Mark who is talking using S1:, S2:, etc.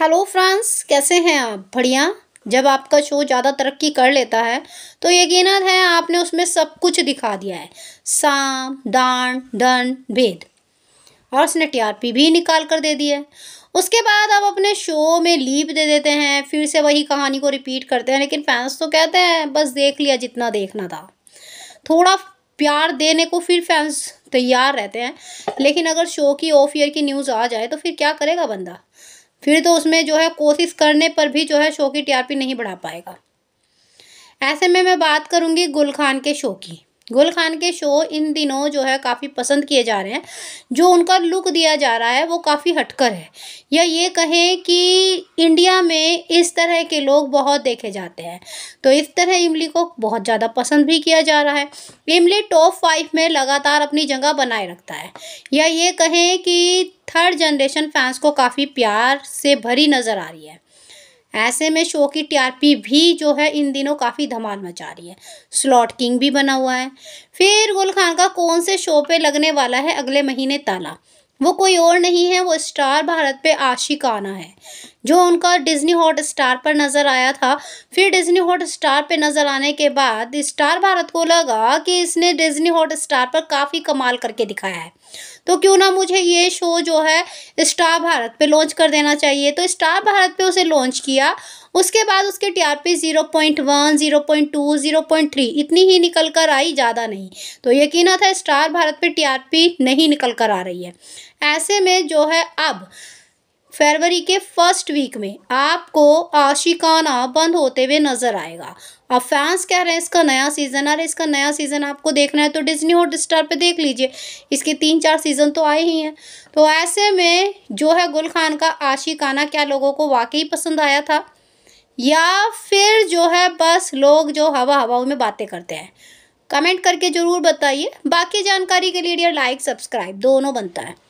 S1: hello France कैसे हैं आप बढ़िया जब आपका शो ज़्यादा तरक्की कर लेता है तो यकीन है आपने उसमें सब कुछ दिखा दिया है साम दान धन भेद और उसने टीआरपी भी निकाल कर दे दिया है उसके बाद आप अपने शो में लीप दे देते हैं फिर से वही कहानी को रिपीट करते हैं लेकिन फैंस तो कहते हैं बस देख लिया जितना देखना था थोड़ा प्यार देने को फिर फैंस तैयार रहते हैं लेकिन अगर शो की ऑफ ईयर की न्यूज़ आ जाए तो फिर क्या करेगा बंदा फिर तो उसमें जो है कोशिश करने पर भी जो है शो की टीआरपी नहीं बढ़ा पाएगा ऐसे में मैं बात करूँगी गुल खान के शो की गुल खान के शो इन दिनों जो है काफ़ी पसंद किए जा रहे हैं जो उनका लुक दिया जा रहा है वो काफ़ी हटकर है या ये कहें कि इंडिया में इस तरह के लोग बहुत देखे जाते हैं तो इस तरह इमली को बहुत ज़्यादा पसंद भी किया जा रहा है इमली टॉप फाइव में लगातार अपनी जगह बनाए रखता है या ये कहें कि थर्ड जनरेशन फैंस को काफ़ी प्यार से भरी नज़र आ रही है ऐसे में शो की टीआरपी भी जो है इन दिनों काफ़ी धमाल मचा रही है स्लॉट किंग भी बना हुआ है फिर गुल खान का कौन से शो पे लगने वाला है अगले महीने ताला वो कोई और नहीं है वो स्टार भारत पे आना है जो उनका डिज्नी हॉट स्टार पर नज़र आया था फिर डिज्नी हॉट स्टार पर नज़र आने के बाद स्टार भारत को लगा कि इसने डिज्नी हॉट स्टार पर काफ़ी कमाल करके दिखाया है तो क्यों ना मुझे ये शो जो है स्टार भारत पे लॉन्च कर देना चाहिए तो स्टार भारत पे उसे लॉन्च किया उसके बाद उसके टीआरपी 0.1 0.2 0.3 इतनी ही निकल कर आई ज़्यादा नहीं तो यकीन था स्टार भारत पे टीआरपी नहीं निकल कर आ रही है ऐसे में जो है अब फरवरी के फर्स्ट वीक में आपको आशिकाना बंद होते हुए नज़र आएगा अब फैंस कह रहे हैं इसका नया सीज़न आ रहा है इसका नया सीज़न आपको देखना है तो डिज्नी हॉट स्टार पे देख लीजिए इसके तीन चार सीज़न तो आए ही हैं तो ऐसे में जो है गुल खान का आशिकाना क्या लोगों को वाकई पसंद आया था या फिर जो है बस लोग जो हवा हवाओं में बातें करते हैं कमेंट करके ज़रूर बताइए बाकी जानकारी के लिए डियर लाइक सब्सक्राइब दोनों बनता है